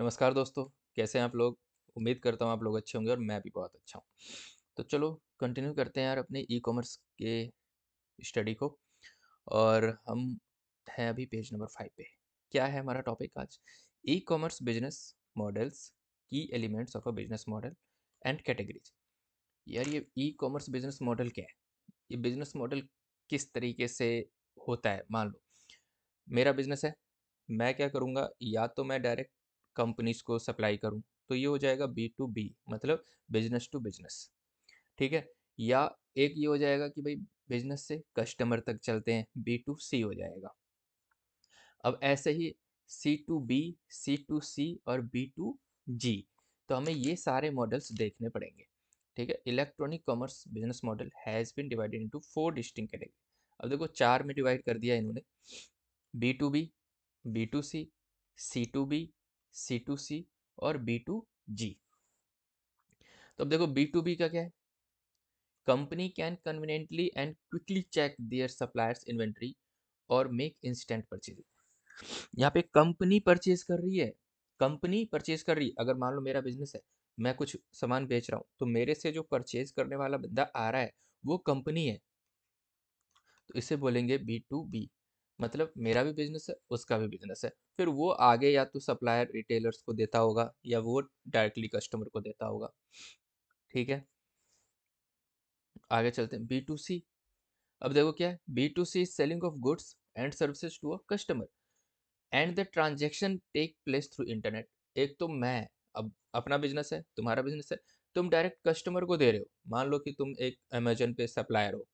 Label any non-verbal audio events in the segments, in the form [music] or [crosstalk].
नमस्कार दोस्तों कैसे हैं आप लोग उम्मीद करता हूँ आप लोग अच्छे होंगे और मैं भी बहुत अच्छा हूँ तो चलो कंटिन्यू करते हैं यार अपने ई कॉमर्स के स्टडी को और हम हैं अभी पेज नंबर फाइव पे क्या है हमारा टॉपिक आज ई कॉमर्स बिजनेस मॉडल्स की elements of a business model and categories यार ये ई कॉमर्स बिजनेस मॉडल क्या है ये बिजनेस मॉडल किस तरीके से होता है मान लो मेरा बिजनेस है मैं क्या करूँगा या तो मैं डायरेक्ट कंपनीज को सप्लाई करूँ तो ये हो जाएगा बी टू बी मतलब बिजनेस टू बिजनेस ठीक है या एक ये हो जाएगा कि भाई बिजनेस से कस्टमर तक चलते हैं बी टू सी हो जाएगा अब ऐसे ही C to B C to C और बी टू जी तो हमें ये सारे मॉडल्स देखने पड़ेंगे ठीक है electronic commerce business model has been divided into four distinct category अब देखो चार में डिवाइड कर दिया इन्होंने B to B B to C C to B C to C और बी टू जी तो अब देखो बी टू बी का क्या है company can conveniently and quickly check their suppliers inventory और मेक इंस्टेंट परचेजिंग यहाँ पे कंपनी परचेज कर रही है कंपनी परचेज कर रही है अगर मान लो मेरा बिजनेस है मैं कुछ सामान बेच रहा हूँ तो मेरे से जो परचेज करने वाला बंदा आ रहा है वो कंपनी है तो इसे बोलेंगे बी टू बी मतलब मेरा भी बिजनेस है उसका भी बिजनेस है फिर वो आगे या तो सप्लायर रिटेलर्स को देता होगा या वो डायरेक्टली कस्टमर को देता होगा ठीक है आगे चलते हैं बी टू सी अब देखो क्या है B to C selling of goods and services to a customer and the transaction take place through internet एक तो मैं अब अपना बिजनेस है तुम्हारा बिजनेस है तुम डायरेक्ट कस्टमर को दे रहे हो मान लो कि तुम एक अमेजन पे सप्लायर हो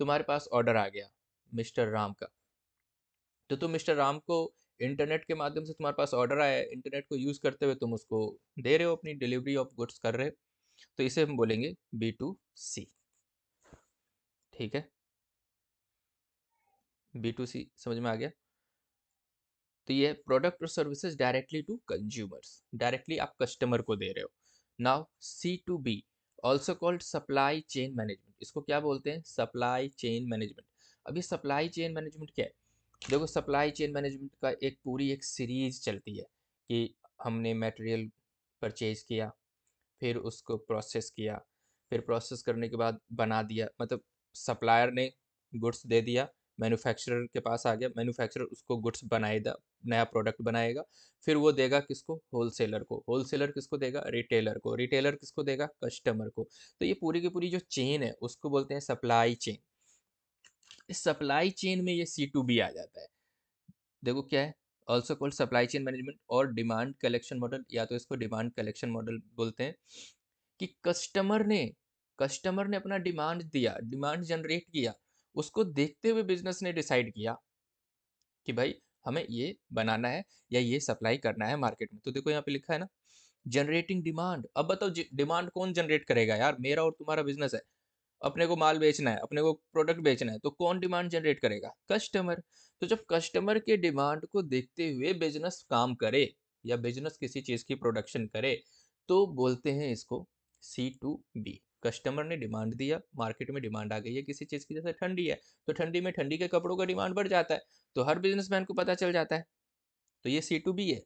तुम्हारे पास ऑर्डर आ गया मिस्टर राम का तो तुम मिस्टर राम को इंटरनेट के माध्यम से तुम्हारे पास ऑर्डर आया है इंटरनेट को यूज़ करते हुए तुम उसको दे रहे हो अपनी डिलीवरी ऑफ गुड्स कर रहे हो तो इसे हम बोलेंगे बी टू सी ठीक है बी टू सी समझ में आ गया तो ये प्रोडक्ट और services directly to consumers directly आप कस्टमर को दे रहे हो now C to B also called supply chain management इसको क्या बोलते हैं सप्लाई चेन मैनेजमेंट अभी सप्लाई चेन मैनेजमेंट क्या है देखो सप्लाई चेन मैनेजमेंट का एक पूरी एक सीरीज चलती है कि हमने मटेरियल परचेज किया फिर उसको प्रोसेस किया फिर प्रोसेस करने के बाद बना दिया मतलब सप्लायर ने गुड्स दे दिया मैन्युफैक्चरर के पास आ गया मैन्युफैक्चरर उसको गुड्स बनाएगा नया प्रोडक्ट बनाएगा फिर वो देगा किसको होलसेलर को होलसेलर किसको देगा रिटेलर को रिटेलर किसको देगा कस्टमर को तो ये पूरी की पूरी जो चेन है उसको बोलते हैं सप्लाई चेन सप्लाई चेन में ये सी टू बी आ जाता है देखो क्या है also called supply chain management और डिमांड कलेक्शन मॉडल या तो इसको डिमांड कलेक्शन मॉडल बोलते हैं कि कस्टमर ने कस्टमर ने अपना डिमांड दिया डिमांड जनरेट किया उसको देखते हुए बिजनेस ने डिसाइड किया कि भाई हमें ये बनाना है या ये सप्लाई करना है मार्केट में तो देखो यहाँ पे लिखा है ना जनरेटिंग डिमांड अब बताओ डिमांड कौन जनरेट करेगा यार मेरा और तुम्हारा बिजनेस है अपने को माल बेचना है अपने को प्रोडक्ट बेचना है तो कौन डिमांड जनरेट करेगा कस्टमर तो जब कस्टमर के डिमांड को देखते हुए बिजनेस काम करे या बिजनेस किसी चीज़ की प्रोडक्शन करे तो बोलते हैं इसको सी टू बी कस्टमर ने डिमांड दिया मार्केट में डिमांड आ गई है किसी चीज़ की जैसे ठंडी है तो ठंडी में ठंडी के कपड़ों का डिमांड बढ़ जाता है तो हर बिजनेसमैन को पता चल जाता है तो ये सी टू बी है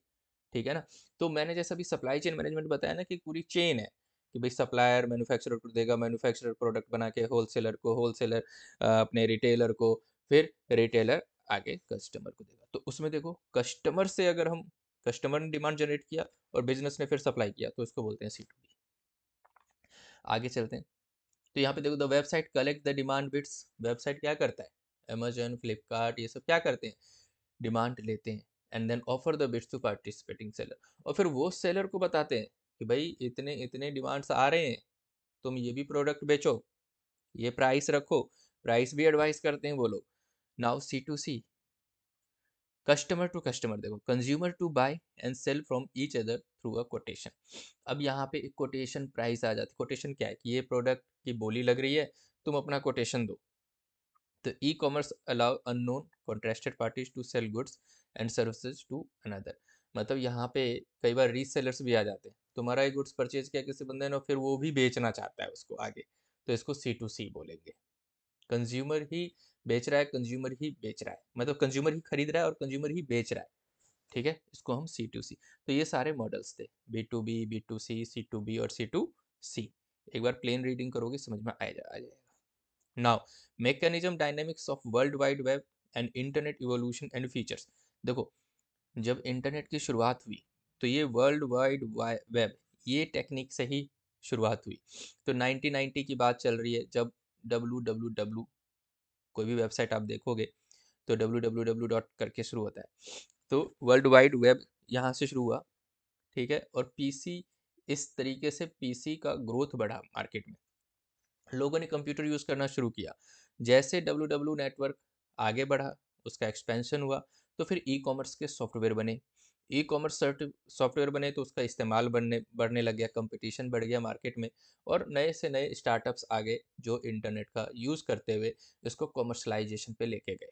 ठीक है ना तो मैंने जैसा भी सप्लाई चेन मैनेजमेंट बताया ना कि पूरी चेन है कि भाई सप्लायर मैन्युफैक्चरर को देगा मैन्युफैक्चरर प्रोडक्ट बना के होलसेलर को होलसेलर अपने रिटेलर को फिर रिटेलर आगे कस्टमर को देगा तो उसमें देखो कस्टमर से अगर हम कस्टमर ने डिमांड जनरेट किया और बिजनेस ने फिर सप्लाई किया तो इसको बोलते हैं सी टू बी आगे चलते हैं तो यहाँ पे देखो the website collect the demand bids website क्या करता है अमेजन फ्लिपकार्ट ये सब क्या करते हैं डिमांड लेते हैं and then offer the bids to participating seller और फिर वो सेलर को बताते हैं कि भाई इतने इतने डिमांड्स आ रहे हैं तुम ये भी प्रोडक्ट बेचो ये प्राइस रखो प्राइस भी एडवाइस करते हैं वो लोग now C to C customer to customer देखो consumer to buy and sell from each other through a quotation अब यहाँ पे एक कोटेशन प्राइस आ जाती है कोटेशन क्या है कि ये प्रोडक्ट की बोली लग रही है तुम अपना कोटेशन दो तो e commerce allow unknown contrasted parties to sell goods and services to another मतलब यहाँ पे कई बार रीसेलर्स भी आ जाते हैं तुम्हारा ही गुड्स परचेज किया किसी बंदे ने और फिर वो भी बेचना चाहता है उसको आगे तो इसको सी टू सी बोलेंगे कंज्यूमर ही बेच रहा है कंज्यूमर ही बेच रहा है मतलब कंज्यूमर ही खरीद रहा है और कंज्यूमर ही बेच रहा है ठीक है इसको हम सी टू सी तो ये सारे मॉडल्स थे B to B B to C C to B और सी टू सी एक बार प्लेन रीडिंग करोगे समझ में आ जा आ जाएगा now mechanism dynamics of world wide web and internet evolution and features देखो जब इंटरनेट की शुरुआत हुई तो ये वर्ल्ड वाइड वेब ये टेक्निक से ही शुरुआत हुई तो 1990 की बात चल रही है जब डब्लू कोई भी वेबसाइट आप देखोगे तो डब्लू डॉट करके शुरू होता है तो वर्ल्ड वाइड वेब यहाँ से शुरू हुआ ठीक है और पीसी इस तरीके से पीसी का ग्रोथ बढ़ा मार्केट में लोगों ने कंप्यूटर यूज़ करना शुरू किया जैसे डब्लू डब्लू नेटवर्क आगे बढ़ा उसका एक्सपेंशन हुआ तो फिर ई कॉमर्स के सॉफ्टवेयर बने ई कॉमर्स सॉफ्टवेयर बने तो उसका इस्तेमाल बढ़ने बढ़ने लग गया कंपटीशन बढ़ गया मार्केट में और नए से नए स्टार्टअप्स आ गए जो इंटरनेट का यूज़ करते हुए इसको कॉमर्शलाइजेशन पे लेके गए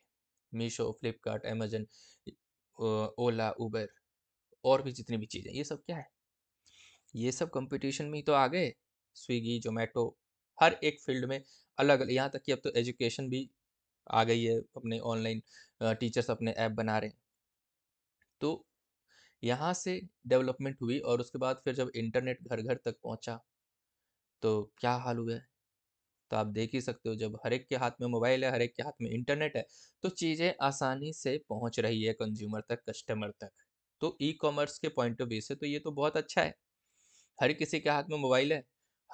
मीशो फ्लिपकार्ट अमेजन ओला उबर और भी जितनी भी चीज़ें ये सब क्या है ये सब कंपटीशन में ही तो आ गए स्विगी जोमेटो हर एक फील्ड में अलग अलग यहाँ तक कि अब तो एजुकेशन भी आ गई है अपने ऑनलाइन टीचर्स अपने ऐप बना रहे हैं तो यहाँ से डेवलपमेंट हुई और उसके बाद फिर जब इंटरनेट घर घर तक पहुँचा तो क्या हाल हुआ है तो आप देख ही सकते हो जब हर एक के हाथ में मोबाइल है हर एक के हाथ में इंटरनेट है तो चीज़ें आसानी से पहुंच रही है कंज्यूमर तक कस्टमर तक तो ई कॉमर्स के पॉइंट ऑफ व्यू से तो ये तो बहुत अच्छा है हर किसी के हाथ में मोबाइल है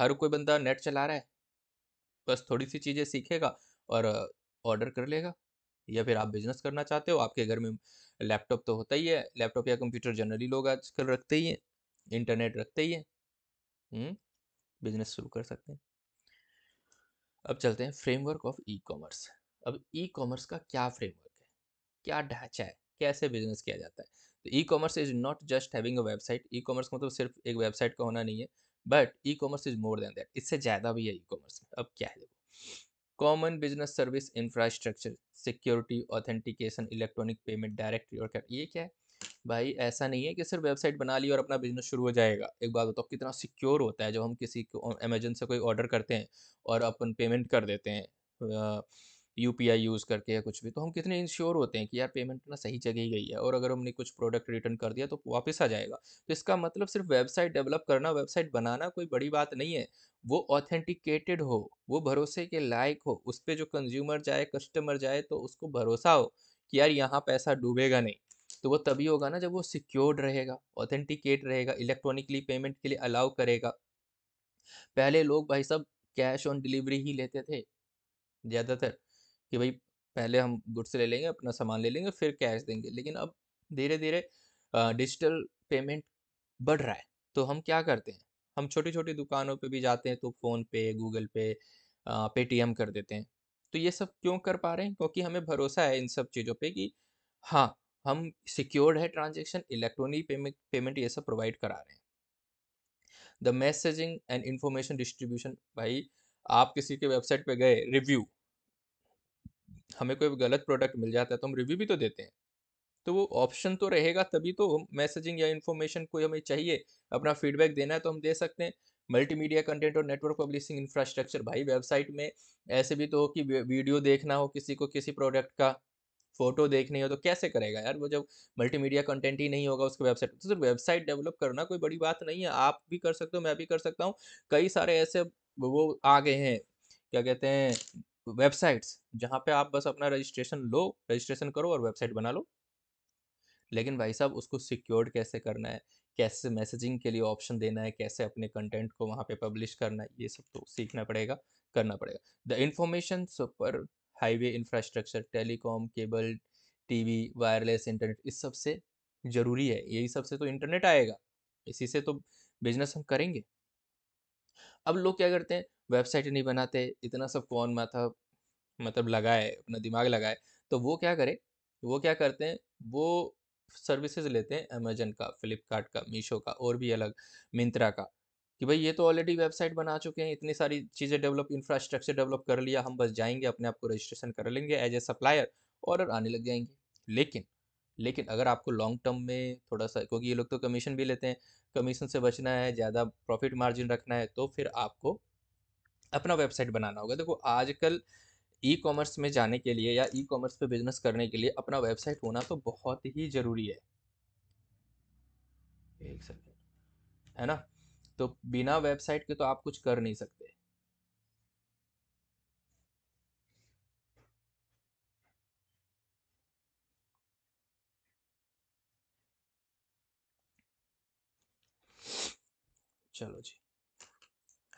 हर कोई बंदा नेट चला रहा है बस थोड़ी सी चीज़ें सीखेगा और ऑर्डर कर लेगा या फिर आप बिजनेस करना चाहते हो आपके घर में लैपटॉप तो होता ही है लैपटॉप या कंप्यूटर जनरली लोग आजकल रखते ही हैं इंटरनेट रखते ही हैं बिजनेस शुरू कर सकते हैं अब चलते हैं फ्रेमवर्क ऑफ ई कॉमर्स अब ई कॉमर्स का क्या फ्रेमवर्क है क्या ढांचा है कैसे बिजनेस किया जाता है तो e commerce is not just having a website e commerce मतलब सिर्फ एक वेबसाइट का होना नहीं है but e commerce is more than that इससे ज़्यादा भी है ई कॉमर्स में अब क्या है देखो common business service infrastructure security authentication electronic payment directory और क्या ये क्या है भाई ऐसा नहीं है कि सिर्फ वेबसाइट बना ली और अपना बिजनेस शुरू हो जाएगा एक बात बताओ कितना सिक्योर होता है जब हम किसी को अमेजन से कोई ऑर्डर करते हैं और अपन पेमेंट कर देते हैं यू यूज़ करके या कुछ भी तो हम कितने इंश्योर होते हैं कि यार पेमेंट ना सही जगह ही गई है और अगर हमने कुछ प्रोडक्ट रिटर्न कर दिया तो वापस आ जाएगा तो इसका मतलब सिर्फ वेबसाइट डेवलप करना वेबसाइट बनाना कोई बड़ी बात नहीं है वो ऑथेंटिकेटेड हो वो भरोसे के लायक हो उस पर जो कंज्यूमर जाए कस्टमर जाए तो उसको भरोसा हो कि यार यहाँ पैसा डूबेगा नहीं तो वो तभी होगा ना जब वो सिक्योर्ड रहेगा ऑथेंटिकेट रहेगा इलेक्ट्रॉनिकली पेमेंट के लिए अलाउ करेगा पहले लोग भाई सब कैश ऑन डिलीवरी ही लेते थे ज़्यादातर कि भाई पहले हम गुड्स ले लेंगे अपना सामान ले लेंगे फिर कैश देंगे लेकिन अब धीरे धीरे डिजिटल पेमेंट बढ़ रहा है तो हम क्या करते हैं हम छोटी छोटी दुकानों पे भी जाते हैं तो फ़ोन पे गूगल पे पेटीएम कर देते हैं तो ये सब क्यों कर पा रहे हैं क्योंकि हमें भरोसा है इन सब चीज़ों पे कि हाँ हम सिक्योर्ड है ट्रांजेक्शन इलेक्ट्रॉनिक पेमेंट पेमेंट ये सब प्रोवाइड करा रहे हैं the messaging and information distribution भाई आप किसी के वेबसाइट पे गए रिव्यू हमें कोई गलत प्रोडक्ट मिल जाता है तो हम रिव्यू भी तो देते हैं तो वो ऑप्शन तो रहेगा तभी तो मैसेजिंग या इन्फॉर्मेशन कोई हमें चाहिए अपना फीडबैक देना है तो हम दे सकते हैं मल्टीमीडिया कंटेंट और नेटवर्क पब्लिशिंग इंफ्रास्ट्रक्चर भाई वेबसाइट में ऐसे भी तो हो कि वीडियो देखना हो किसी को किसी प्रोडक्ट का फोटो देखनी हो तो कैसे करेगा यार वो जब मल्टीमीडिया कंटेंट ही नहीं होगा उसके वेबसाइट तो सर वेबसाइट डेवलप करना कोई बड़ी बात नहीं है आप भी कर सकते हो मैं भी कर सकता हूँ कई सारे ऐसे वो आ गए हैं क्या कहते हैं वेबसाइट्स जहाँ पे आप बस अपना रजिस्ट्रेशन लो रजिस्ट्रेशन करो और वेबसाइट बना लो लेकिन भाई साहब उसको सिक्योर्ड कैसे करना है कैसे मैसेजिंग के लिए ऑप्शन देना है कैसे अपने कंटेंट को वहाँ पे पब्लिश करना है ये सब तो सीखना पड़ेगा करना पड़ेगा the information super highway infrastructure telecom cable TV wireless internet इस सब से ज़रूरी है यही सबसे तो इंटरनेट आएगा इसी से तो बिजनेस हम करेंगे अब लोग क्या करते हैं वेबसाइट नहीं बनाते इतना सब कौन माथा मतलब लगाए अपना दिमाग लगाए तो वो क्या करे वो क्या करते हैं वो सर्विसेज लेते हैं अमेजन का फ्लिपकार्ट का मीशो का और भी अलग मिंत्रा का कि भाई ये तो ऑलरेडी वेबसाइट बना चुके हैं इतनी सारी चीज़ें डेवलप इंफ्रास्ट्रक्चर डेवलप कर लिया हम बस जाएंगे अपने आप को रजिस्ट्रेशन कर लेंगे एज ए सप्लायर ऑर्डर आने लग जाएंगे लेकिन लेकिन अगर आपको लॉन्ग टर्म में थोड़ा सा क्योंकि ये लोग तो कमीशन भी लेते हैं कमीशन से बचना है ज़्यादा प्रॉफिट मार्जिन रखना है तो फिर आपको अपना वेबसाइट बनाना होगा देखो आजकल ई कॉमर्स में जाने के लिए या ई कॉमर्स पे बिजनेस करने के लिए अपना वेबसाइट होना तो बहुत ही ज़रूरी है एक सेकेंड है ना तो बिना वेबसाइट के तो आप कुछ कर नहीं सकते चलो जी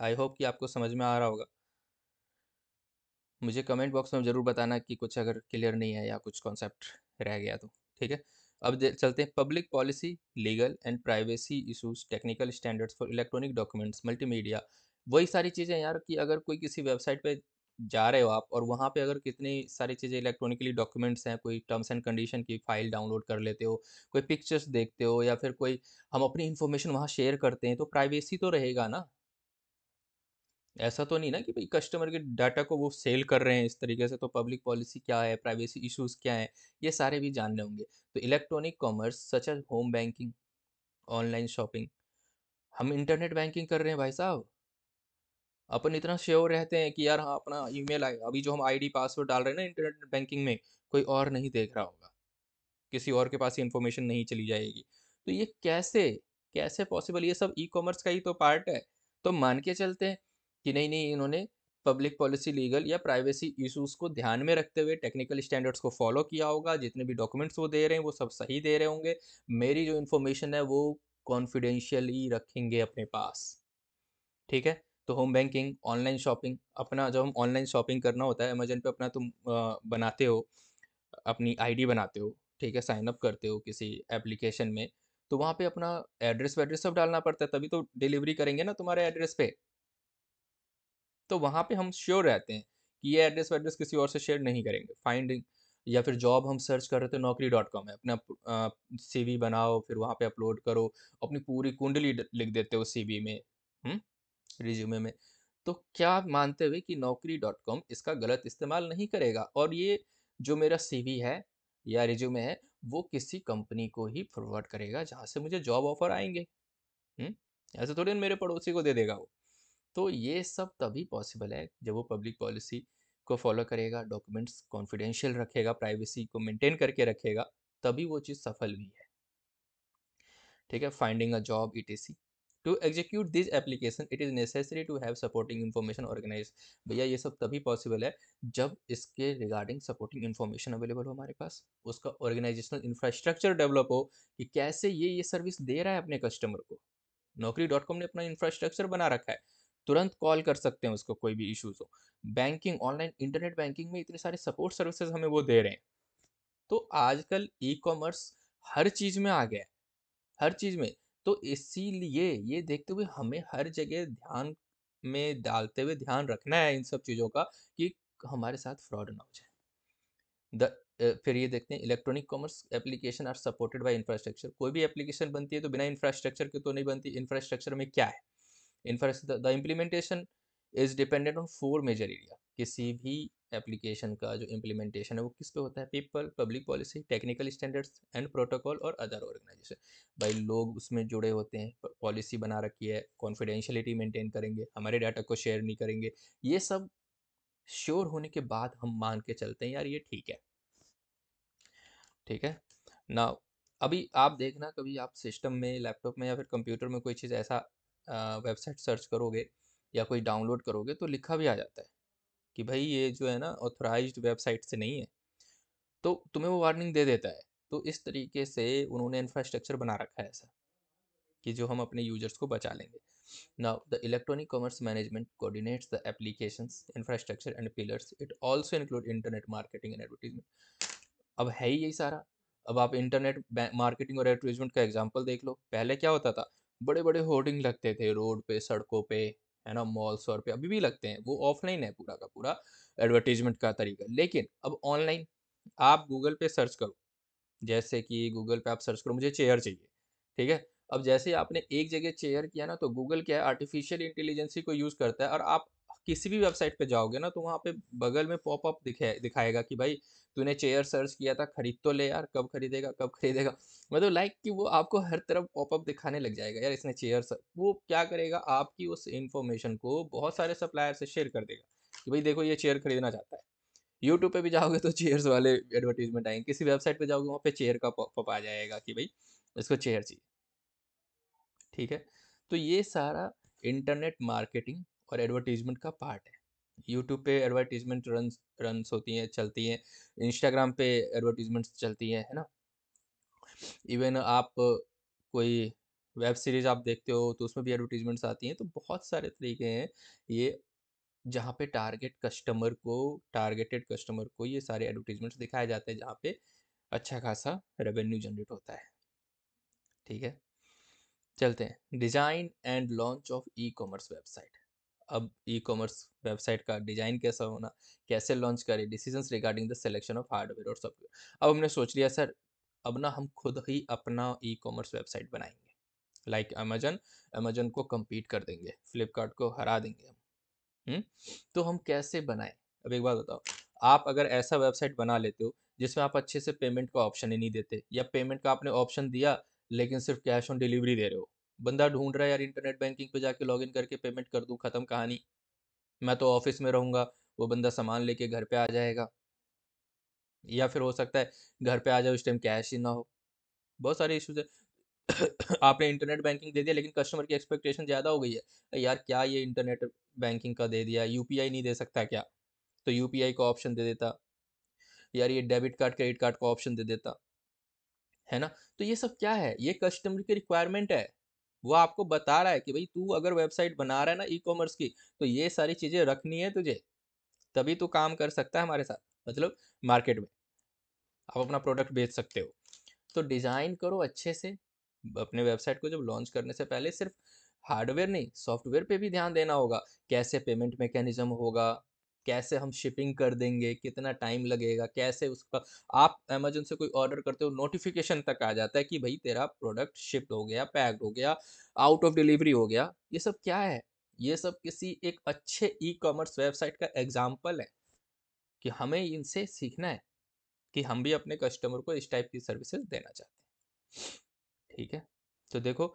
आई होप कि आपको समझ में आ रहा होगा मुझे कमेंट बॉक्स में ज़रूर बताना कि कुछ अगर क्लियर नहीं है या कुछ कॉन्सेप्ट रह गया तो ठीक है अब चलते हैं public policy legal and privacy issues technical standards for electronic documents multimedia वही सारी चीज़ें यार कि अगर कोई किसी वेबसाइट पर जा रहे हो आप और वहाँ पे अगर कितनी सारी चीज़ें इलेक्ट्रॉनिकली डॉक्यूमेंट्स हैं कोई टर्म्स एंड कंडीशन की फ़ाइल डाउनलोड कर लेते हो कोई पिक्चर्स देखते हो या फिर कोई हम अपनी इन्फॉर्मेशन वहाँ शेयर करते हैं तो प्राइवेसी तो रहेगा ना ऐसा तो नहीं ना कि भाई कस्टमर के डाटा को वो सेल कर रहे हैं इस तरीके से तो पब्लिक पॉलिसी क्या है प्राइवेसी इश्यूज क्या है ये सारे भी जानने होंगे तो electronic commerce such as home banking online shopping हम इंटरनेट बैंकिंग कर रहे हैं भाई साहब अपन इतना श्योर रहते हैं कि यार हाँ अपना ईमेल मेल अभी जो हम आईडी पासवर्ड डाल रहे हैं ना इंटरनेट बैंकिंग में कोई और नहीं देख रहा होगा किसी और के पास ही इन्फॉर्मेशन नहीं चली जाएगी तो ये कैसे कैसे पॉसिबल ये सब ई कॉमर्स का ही तो पार्ट है तो मान के चलते हैं कि नहीं नहीं इन्होंने पब्लिक पॉलिसी लीगल या प्राइवेसी इश्यूज को ध्यान में रखते हुए टेक्निकल स्टैंडर्ड्स को फॉलो किया होगा जितने भी डॉक्यूमेंट्स वो दे रहे हैं वो सब सही दे रहे होंगे मेरी जो इन्फॉर्मेशन है वो कॉन्फिडेंशियली रखेंगे अपने पास ठीक है तो होम बैंकिंग ऑनलाइन शॉपिंग अपना जब हम ऑनलाइन शॉपिंग करना होता है अमेजन पे अपना तुम बनाते हो अपनी आईडी बनाते हो ठीक है साइन अप करते हो किसी एप्लीकेशन में तो वहाँ पे अपना एड्रेस वेड्रेस सब डालना पड़ता है तभी तो डिलीवरी करेंगे ना तुम्हारे एड्रेस पे तो वहाँ पे हम श्योर रहते हैं कि ये एड्रेस वेड्रेस किसी और से शेयर नहीं करेंगे फाइंडिंग या फिर जॉब हम सर्च कर रहे थे तो नौकरी डॉट कॉम है अपना सी वी बनाओ फिर वहाँ पे अपलोड करो अपनी पूरी कुंडली लिख देते हो सी वी में रिज्यूमे हम्म, में तो क्या मानते हुए कि नौकरी डॉट कॉम इसका गलत इस्तेमाल नहीं करेगा और ये जो मेरा सी वी है या रिज्यूमे है वो किसी कंपनी को ही फॉरवर्ड करेगा जहाँ से मुझे जॉब ऑफर आएंगे हम्म, ऐसे थोड़ी मेरे पड़ोसी को दे देगा वो तो ये सब तभी पॉसिबल है जब वो पब्लिक पॉलिसी को फॉलो करेगा डॉक्यूमेंट्स कॉन्फिडेंशियल रखेगा प्राइवेसी को मेंटेन करके रखेगा तभी वो चीज़ सफल भी है ठीक है finding a job it see to execute this application it is necessary to have supporting information organize भैया ये सब तभी पॉसिबल है जब इसके रिगार्डिंग सपोर्टिंग इन्फॉर्मेशन अवेलेबल हो हमारे पास उसका ऑर्गेनाइजेशनल इंफ्रास्ट्रक्चर डेवलप हो कि कैसे ये ये सर्विस दे रहा है अपने कस्टमर को नौकरी डॉट कॉम ने अपना इंफ्रास्ट्रक्चर बना रखा है तुरंत कॉल कर सकते हैं उसको कोई भी इशूज़ हो बैंकिंग ऑनलाइन इंटरनेट बैंकिंग में इतने सारे सपोर्ट सर्विसेज हमें वो दे रहे हैं तो आजकल ई कॉमर्स हर चीज़ में आ गया है हर चीज़ में तो इसीलिए ये देखते हुए हमें हर जगह ध्यान में डालते हुए ध्यान रखना है इन सब चीज़ों का कि हमारे साथ फ्रॉड ना हो जाए द फिर ये देखते हैं electronic commerce application are supported by infrastructure कोई भी एप्लीकेशन बनती है तो बिना इंफ्रास्ट्रक्चर के तो नहीं बनती इंफ्रास्ट्रक्चर में क्या है infrastructure the implementation is dependent on four major area किसी भी एप्लीकेशन का जो इम्प्लीमेंटेशन है वो किस पे होता है people public policy technical standards and protocol और अदर ऑर्गेनाइजेशन भाई लोग उसमें जुड़े होते हैं पॉलिसी बना रखी है कॉन्फिडेंशियलिटी मेंटेन करेंगे हमारे डाटा को शेयर नहीं करेंगे ये सब श्योर होने के बाद हम मान के चलते हैं यार ये ठीक है ठीक है ना अभी आप देखना कभी आप सिस्टम में लैपटॉप में या फिर कंप्यूटर में कोई चीज़ ऐसा वेबसाइट सर्च करोगे या कोई डाउनलोड करोगे तो लिखा भी आ जाता है कि भाई ये जो है ना ऑथोराइज वेबसाइट से नहीं है तो तुम्हें वो वार्निंग दे देता है तो इस तरीके से उन्होंने इंफ्रास्ट्रक्चर बना रखा है ऐसा कि जो हम अपने यूजर्स को बचा लेंगे now the electronic commerce management coordinates the application infrastructure and pillars it also include internet marketing and advertisement अब है ही यही सारा अब आप इंटरनेट मार्केटिंग और एडवर्टीजमेंट का एग्जाम्पल देख लो पहले क्या होता था बड़े बड़े होर्डिंग लगते थे रोड पे सड़कों पे है ना मॉल्स और पे अभी भी लगते हैं वो ऑफलाइन है पूरा का पूरा एडवर्टीजमेंट का तरीका लेकिन अब ऑनलाइन आप गूगल पे सर्च करो जैसे कि गूगल पे आप सर्च करो मुझे चेयर चाहिए ठीक है अब जैसे आपने एक जगह चेयर किया ना तो गूगल क्या है आर्टिफिशियल इंटेलिजेंसी को यूज़ करता है और आप किसी भी वेबसाइट पे जाओगे ना तो वहाँ पे बगल में पॉपअप दिखे दिखाएगा कि भाई तूने चेयर सर्च किया था खरीद तो ले यार कब खरीदेगा कब खरीदेगा मतलब लाइक कि वो आपको हर तरफ पॉपअप दिखाने लग जाएगा यार इसने चेयर सर्च वो क्या करेगा आपकी उस इन्फॉर्मेशन को बहुत सारे सप्लायर से शेयर कर देगा कि भाई देखो ये चेयर खरीदना चाहता है यूट्यूब पे भी जाओगे तो चेयर्स वाले एडवर्टीजमेंट आएंगे किसी वेबसाइट पे जाओगे वहाँ पे चेयर का पॉपअप आ जाएगा कि भाई इसको चेयर चाहिए ठीक है तो ये सारा इंटरनेट मार्केटिंग और एडवर्टीजमेंट का पार्ट है यूट्यूब पे एडवर्टीजमेंट रन रन होती हैं चलती हैं इंस्टाग्राम पे एडवर्टीजमेंट्स चलती हैं है ना इवन आप कोई वेब सीरीज आप देखते हो तो उसमें भी एडवर्टीजमेंट्स आती हैं तो बहुत सारे तरीके हैं ये जहाँ पे टारगेट कस्टमर को टारगेटेड कस्टमर को ये सारे एडवर्टीजमेंट्स दिखाए जाते हैं जहाँ पे अच्छा खासा रेवेन्यू जनरेट होता है ठीक है चलते हैं design and launch of e commerce website अब ई कॉमर्स वेबसाइट का डिज़ाइन कैसा होना कैसे लॉन्च करें decisions regarding the selection of hardware और सॉफ्टवेयर अब हमने सोच लिया सर अब ना हम खुद ही अपना ई कॉमर्स वेबसाइट बनाएंगे लाइक अमेजन अमेजन को कम्पीट कर देंगे फ्लिपकार्ट को हरा देंगे हम हम्म? तो हम कैसे बनाए अब एक बात बताओ आप अगर ऐसा वेबसाइट बना लेते हो जिसमें आप अच्छे से पेमेंट का ऑप्शन ही नहीं देते या पेमेंट का आपने ऑप्शन दिया लेकिन सिर्फ कैश ऑन डिलीवरी दे रहे हो बंदा ढूंढ रहा है यार इंटरनेट बैंकिंग पे जाके लॉगिन करके पेमेंट कर दूँ ख़त्म कहानी मैं तो ऑफिस में रहूँगा वो बंदा सामान लेके घर पे आ जाएगा या फिर हो सकता है घर पे आ जाए उस टाइम कैश ही ना हो बहुत सारे इश्यूज है [coughs] आपने इंटरनेट बैंकिंग दे दिया लेकिन कस्टमर की एक्सपेक्टेशन ज़्यादा हो गई है यार क्या ये इंटरनेट बैंकिंग का दे दिया यू नहीं दे सकता क्या तो यू का ऑप्शन दे देता यार ये डेबिट कार्ड क्रेडिट कार्ड का ऑप्शन दे देता है ना तो ये सब क्या है ये कस्टमर की रिक्वायरमेंट है वो आपको बता रहा है कि भाई तू अगर वेबसाइट बना रहा है ना ई कॉमर्स की तो ये सारी चीज़ें रखनी है तुझे तभी तू काम कर सकता है हमारे साथ मतलब मार्केट में आप अपना प्रोडक्ट बेच सकते हो तो डिज़ाइन करो अच्छे से अपने वेबसाइट को जब लॉन्च करने से पहले सिर्फ हार्डवेयर नहीं सॉफ्टवेयर पे भी ध्यान देना होगा कैसे पेमेंट मैकेनिज्म होगा कैसे हम शिपिंग कर देंगे कितना टाइम लगेगा कैसे उसका आप अमेजोन से कोई ऑर्डर करते हो नोटिफिकेशन तक आ जाता है कि भाई तेरा प्रोडक्ट शिप हो गया पैक हो गया आउट ऑफ डिलीवरी हो गया ये सब क्या है ये सब किसी एक अच्छे ई कॉमर्स वेबसाइट का एग्जाम्पल है कि हमें इनसे सीखना है कि हम भी अपने कस्टमर को इस टाइप की सर्विसेज देना चाहते हैं ठीक है तो देखो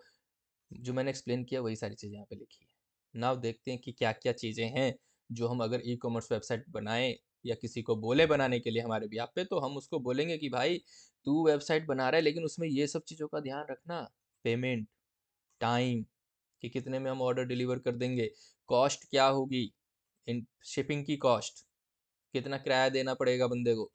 जो मैंने एक्सप्लेन किया वही सारी चीज़ें यहाँ पे लिखी है नाव देखते हैं कि क्या क्या चीज़ें हैं जो हम अगर ई कॉमर्स वेबसाइट बनाएं या किसी को बोले बनाने के लिए हमारे भी आप पे तो हम उसको बोलेंगे कि भाई तू वेबसाइट बना रहा है लेकिन उसमें ये सब चीज़ों का ध्यान रखना पेमेंट टाइम कि कितने में हम ऑर्डर डिलीवर कर देंगे कॉस्ट क्या होगी इन शिपिंग की कॉस्ट कितना किराया देना पड़ेगा बंदे को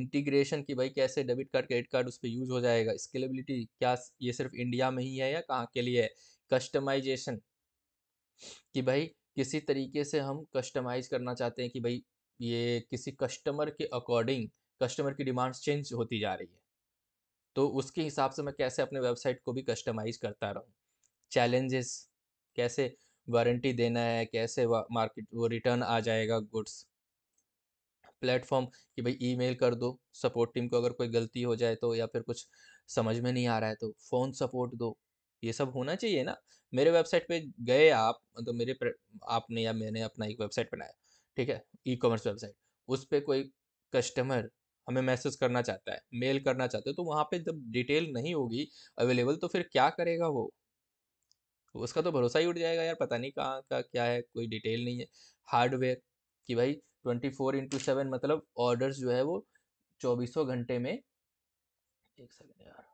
इंटीग्रेशन की भाई कैसे डेबिट कार्ड क्रेडिट कार्ड उस पर यूज़ हो जाएगा स्केलेबिलिटी क्या ये सिर्फ इंडिया में ही है या कहाँ के लिए है कस्टमाइजेशन कि भाई किसी तरीके से हम कस्टमाइज़ करना चाहते हैं कि भाई ये किसी कस्टमर के अकॉर्डिंग कस्टमर की डिमांड्स चेंज होती जा रही है तो उसके हिसाब से मैं कैसे अपने वेबसाइट को भी कस्टमाइज़ करता रहूँ चैलेंजेस कैसे वारंटी देना है कैसे मार्केट वो रिटर्न आ जाएगा गुड्स प्लेटफॉर्म कि भाई ईमेल कर दो सपोर्ट टीम को अगर कोई गलती हो जाए तो या फिर कुछ समझ में नहीं आ रहा है तो फ़ोन सपोर्ट दो ये सब होना चाहिए ना मेरे वेबसाइट पे गए आप मतलब मेरे आपने या मैंने अपना एक वेबसाइट बनाया ठीक है ई कॉमर्स वेबसाइट उस पर कोई कस्टमर हमें मैसेज करना चाहता है मेल करना चाहते हो तो वहाँ पे जब डिटेल नहीं होगी अवेलेबल तो फिर क्या करेगा वो उसका तो भरोसा ही उठ जाएगा यार पता नहीं कहाँ का क्या है कोई डिटेल नहीं है हार्डवेयर कि भाई ट्वेंटी फोर इंटू सेवन मतलब ऑर्डर्स जो है वो चौबीसों घंटे में एक सेकेंड यार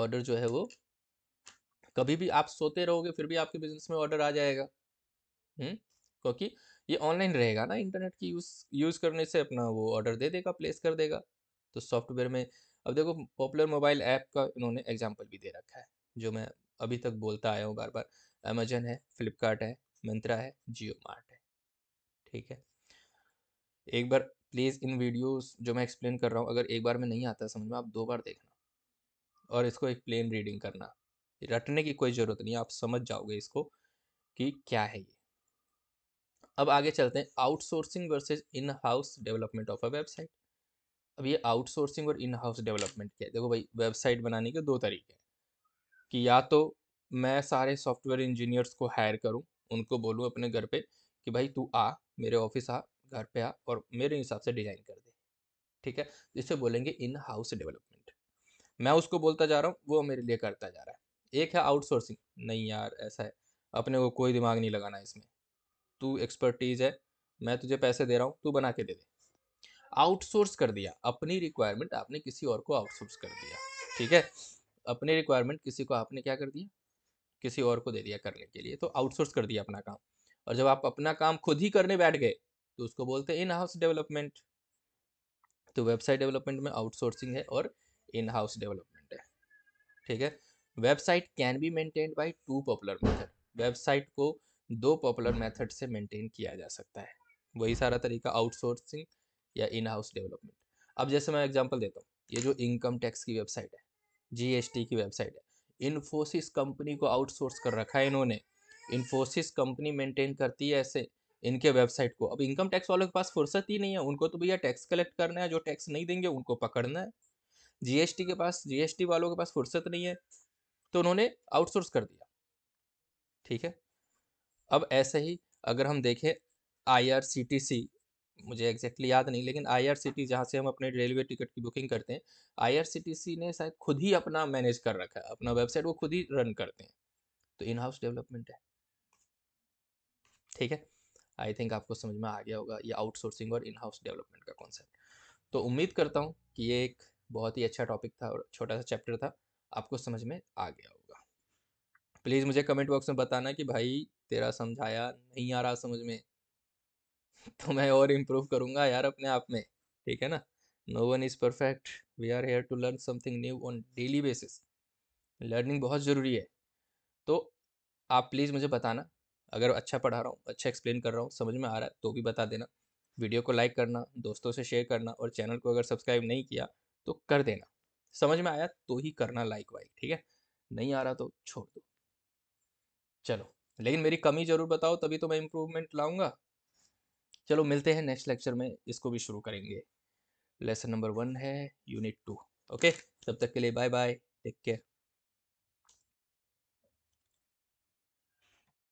ऑर्डर जो है वो कभी भी आप सोते रहोगे फिर भी आपके बिजनेस में ऑर्डर आ जाएगा क्योंकि ये ऑनलाइन रहेगा ना इंटरनेट की यूज़ यूज़ करने से अपना वो ऑर्डर दे देगा प्लेस कर देगा तो सॉफ्टवेयर में अब देखो पॉपुलर मोबाइल ऐप का इन्होंने एग्जाम्पल भी दे रखा है जो मैं अभी तक बोलता आया हूँ बार बार अमेजन है फ्लिपकार्ट है मंत्रा है जियो मार्ट है ठीक है एक बार प्लीज़ इन वीडियोस जो मैं एक्सप्लेन कर रहा हूँ अगर एक बार में नहीं आता समझ में आप दो बार देखना और इसको एक प्लेन रीडिंग करना रटने की कोई ज़रूरत नहीं आप समझ जाओगे इसको कि क्या है ये अब आगे चलते हैं outsourcing versus in house development of a website अब ये आउटसोर्सिंग और इन हाउस डेवलपमेंट क्या है देखो भाई वेबसाइट बनाने के दो तरीके हैं कि या तो मैं सारे सॉफ्टवेयर इंजीनियर्स को हायर करूँ उनको बोलूँ अपने घर पे कि भाई तू आ मेरे ऑफिस आ घर पे आ और मेरे हिसाब से डिज़ाइन कर दे ठीक है जिसे बोलेंगे इन हाउस डेवलपमेंट मैं उसको बोलता जा रहा हूँ वो मेरे लिए करता जा रहा है एक है आउटसोर्सिंग नहीं यार ऐसा है अपने को कोई दिमाग नहीं लगाना इसमें तू एक्सपर्टीज़ है मैं तुझे पैसे दे रहा हूँ तू बना के दे दे आउटसोर्स कर दिया अपनी रिक्वायरमेंट आपने किसी और को आउटसोर्स कर दिया ठीक है अपनी रिक्वायरमेंट किसी को आपने क्या कर दिया किसी और को दे दिया करने के लिए तो आउटसोर्स कर दिया अपना काम और जब आप अपना काम खुद ही करने बैठ गए तो उसको बोलते हैं इन हाउस डेवलपमेंट तो वेबसाइट डेवलपमेंट में आउटसोर्सिंग है और इन हाउस डेवलपमेंट है ठीक है website can be maintained by two popular method website को दो पॉपुलर मेथड से मेंटेन किया जा सकता है वही सारा तरीका आउटसोर्सिंग या इन हाउस डेवलपमेंट अब जैसे मैं एग्जांपल देता हूँ ये जो इनकम टैक्स की वेबसाइट है जीएसटी की वेबसाइट है इन्फोसिस कंपनी को आउटसोर्स कर रखा है इन्होंने इन्फोसिस कंपनी मेंटेन करती है ऐसे इनके वेबसाइट को अब इनकम टैक्स वालों के पास फुर्सत ही नहीं है उनको तो भैया टैक्स कलेक्ट करना है जो टैक्स नहीं देंगे उनको पकड़ना है जीएसटी के पास जीएसटी वालों के पास फुर्सत नहीं है तो उन्होंने आउटसोर्स कर दिया ठीक है अब ऐसे ही अगर हम देखें आईआरसीटीसी मुझे एग्जैक्टली याद नहीं लेकिन आईआरसीटी जहाँ से हम अपने रेलवे टिकट की बुकिंग करते हैं आईआरसीटीसी ने शायद खुद ही अपना मैनेज कर रखा है अपना वेबसाइट वो खुद ही रन करते हैं तो इन हाउस डेवलपमेंट है ठीक है आई थिंक आपको समझ में आ गया होगा ये आउटसोर्सिंग और इन हाउस डेवलपमेंट का कॉन्सेप्ट तो उम्मीद करता हूँ कि ये एक बहुत ही अच्छा टॉपिक था और छोटा सा चैप्टर था आपको समझ में आ गया होगा प्लीज़ मुझे कमेंट बॉक्स में बताना कि भाई तेरा समझाया नहीं आ रहा समझ में [laughs] तो मैं और इम्प्रूव करूँगा यार अपने आप में ठीक है ना no one is perfect we are here to learn something new on daily basis learning बहुत ज़रूरी है तो आप प्लीज़ मुझे बताना अगर अच्छा पढ़ा रहा हूँ अच्छा एक्सप्लेन कर रहा हूँ समझ में आ रहा है तो भी बता देना वीडियो को लाइक करना दोस्तों से शेयर करना और चैनल को अगर सब्सक्राइब नहीं किया तो कर देना समझ में आया तो ही करना लाइक वाइक ठीक है नहीं आ रहा तो छोड़ दो चलो लेकिन मेरी कमी जरूर बताओ तभी तो मैं इम्प्रूवमेंट लाऊंगा चलो मिलते हैं नेक्स्ट लेक्चर में इसको भी शुरू करेंगे लेसन नंबर वन है यूनिट टू ओके तब तक के लिए बाय बाय टेक केयर